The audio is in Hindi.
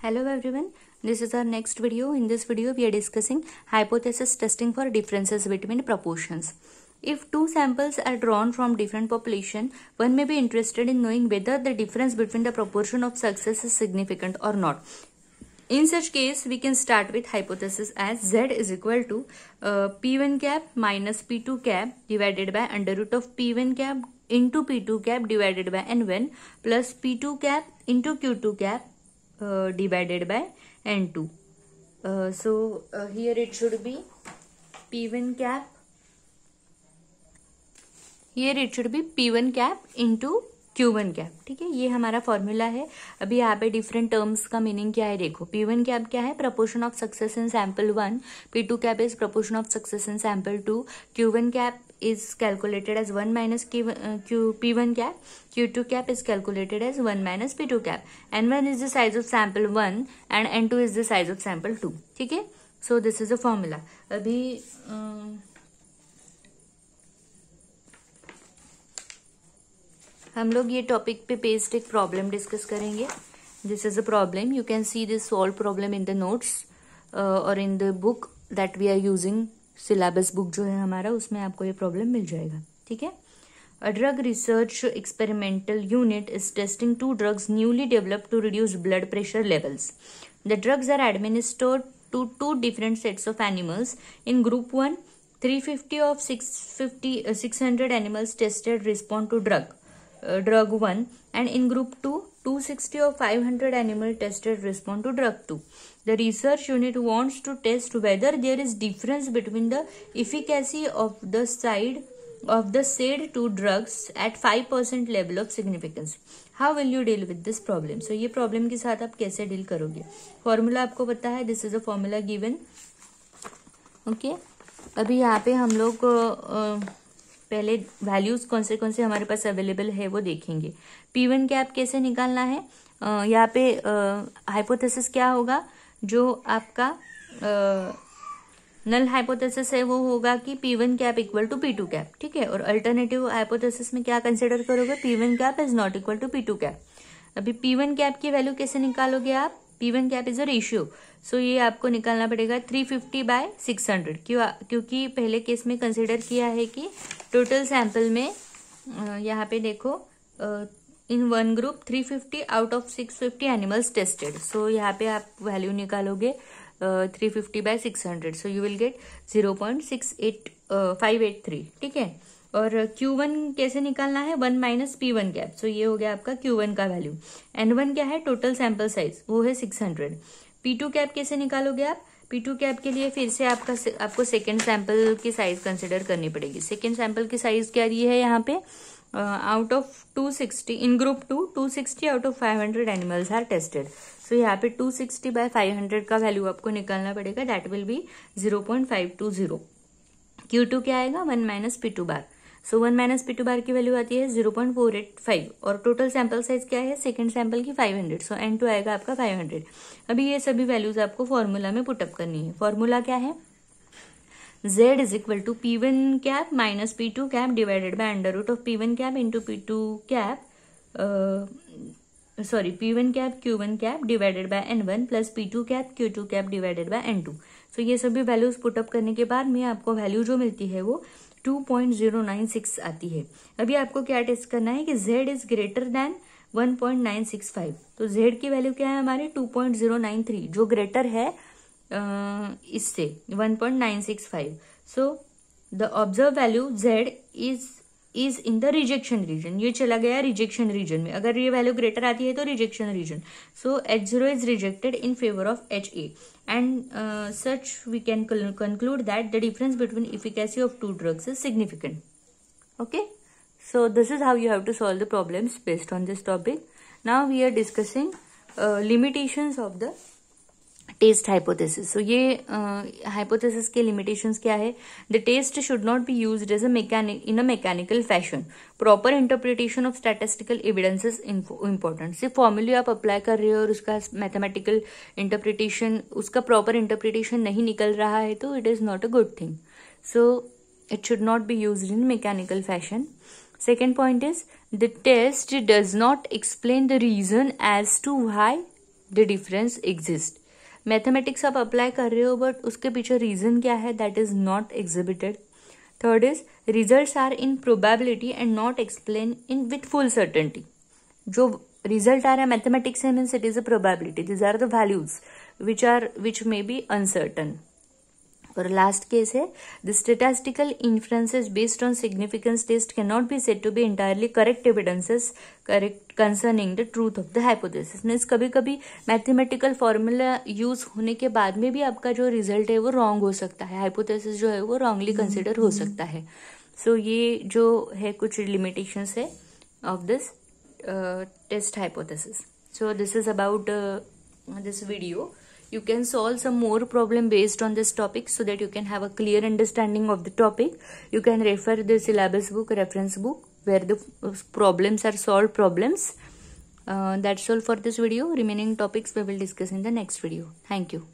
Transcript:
Hello everyone, this is our next video. In this video, we are discussing hypothesis testing for differences between proportions. If two samples are drawn from different population, one may be interested in knowing whether the difference between the proportion of success is significant or not. In such case, we can start with hypothesis as z is equal to uh, p1 cap minus p2 cap divided by under root of p1 cap into p2 cap divided by n1 plus p2 cap into q2 cap uh, divided by n2 uh, so uh, here it should be p1 cap here it should be p1 cap into Q one cap ठीक है ये हमारा फॉर्मूला है अभी यहाँ पे डिफरेंट टर्म्स का मीनिंग क्या है देखो पी वन कैप क्या है proportion of success in sample one P two cap is proportion of success in sample two Q one cap is calculated as one minus Q P one cap Q two cap is calculated as one minus P two cap N one is the size of sample one and N two is the size of sample two ठीक है so this is a formula अभी uh, हम लोग ये टॉपिक पे बेस्ड एक प्रॉब्लम डिस्कस करेंगे this is a problem you can see this solve problem in the notes और in the book that we are using syllabus book जो है हमारा उसमें आपको ये प्रॉब्लम मिल जाएगा ठीक है a drug research experimental unit is testing two drugs newly develop to reduce blood pressure levels the drugs are administered to two different sets of animals in group one three fifty of six fifty six hundred animals tested respond to drug uh, drug 1 and in two 2 260 or 500 animal tested respond to drug 2 the research unit wants to test whether there is difference between the efficacy of the side of the said two drugs at 5% level of significance how how will you deal with this problem so ये प्रॉब्लम के साथ आप कैसे डील करोगे फॉर्मूला आपको पता है this is a formula given okay अभी यहाँ पे हम uh, पहले वैल्यूज कौन से कौन से हमारे पास अवेलेबल है वो देखेंगे पी वन कैप कैसे निकालना है आ, यहाँ पे हाइपोथेसिस क्या होगा जो आपका आ, नल हाइपोथेसिस है वो होगा कि P one cap equal to P two cap ठीक है और अल्टरनेटिव हाइपोथेसिस में क्या कंसिडर करोगे P one cap is not equal to P two cap अभी पी वन कैप की वैल्यू कैसे निकालोगे आप P one cap is a ratio so ये आपको निकालना पड़ेगा three fifty by six hundred क्यों क्योंकि पहले केस में कंसिडर किया है कि टोटल सैम्पल में यहाँ पे देखो in one group three fifty out of six fifty animals tested so यहाँ पे आप वैल्यू निकालोगे three fifty by six hundred so you will get zero point six eight five eight three ठीक है और Q1 कैसे निकालना है one minus P one cap so ये हो गया आपका Q1 का वैल्यू एंड वन क्या है टोटल सैम्पल साइज वो है six hundred P two cap कैसे निकालोगे आप पी टू कैप के लिए फिर से आपका आपको सेकेंड सैंपल की साइज कंसिडर करनी पड़ेगी सेकेंड सैंपल की साइज क्या रही है यहाँ पे out of 260 in group two 260 out of 500 animals are tested so यहाँ पे 260 सिक्सटी बाय फाइव का वैल्यू आपको निकालना पड़ेगा दैट विल बी 0.520 Q2 क्या आएगा one minus P two bar so one minus P two bar की वैल्यू आती है zero point four eight five और टोटल सैम्पल साइज क्या है सेकंड सैम्पल की five hundred so N two आएगा आपका फाइव हंड्रेड अभी ये सभी वैल्यूज आपको फॉर्मूला में पुटअप करनी है फॉर्मूला क्या है Z is equal to P one cap minus P two cap divided by under root of P one cap into P two cap sorry P one cap Q one cap divided by N one plus P two cap Q two cap divided by N two so ये सभी वैल्यूज पुटअप करने के बाद में आपको वैल्यू जो मिलती है वो 2.096 आती है अभी आपको क्या टेस्ट करना है कि z इज ग्रेटर देन 1.965 तो z की वैल्यू क्या है हमारे 2.093 जो ग्रेटर है इससे 1.965 so the observe value z is is in the rejection region ये चला गया रिजेक्शन रीजन में अगर ये वैल्यू ग्रेटर आती है तो rejection region so H zero is rejected in favour of H A and such we can conclude that the difference between efficacy of two drugs is significant okay so this is how you have to solve the problems based on this topic now we are discussing limitations of the test hypothesis so ये हाइपोथेसिस uh, के लिमिटेशंस क्या है the test should not be use as a in a mechanical fashion proper interpretation of statistical evidences important सिर्फ फॉर्मूले आप अप्लाई कर रहे हो और उसका मैथमेटिकल इंटरप्रिटेशन उसका प्रॉपर इंटरप्रिटेशन नहीं निकल रहा है तो it is not a good thing so it should not be use in mechanical fashion second point is the test does not explain the reason as to why the difference exist mathematics आप अप्लाई कर रहे हो बट उसके पीछे रीज़न क्या है that is not exhibited third is result are in probability and not explain in with full certainty जो रिजल्ट आ रहा है मैथमेटिक्स है means it is a probability these are the values which are which may be uncertain और लास्ट केस है the statistical influences based on significance test can not be set to be entirely correct evidences correct concerning the truth of the hypothesis means कभी कभी मैथमेटिकल फॉर्मूला यूज होने के बाद में भी आपका जो रिजल्ट है वो रॉन्ग हो सकता है हाइपोथेसिस जो है वो रॉन्गली हम्म, कंसिडर हो हम्म। सकता है सो so, ये जो है कुछ लिमिटेशंस है of this test hypothesis so this is about this video you can solve some more problem based on this topic so that you can have a clear understanding of the topic you can refer the syllabus book reference book where the uh, problems are solved problems uh, that's all for this video remaining topics we will discuss in the next video thank you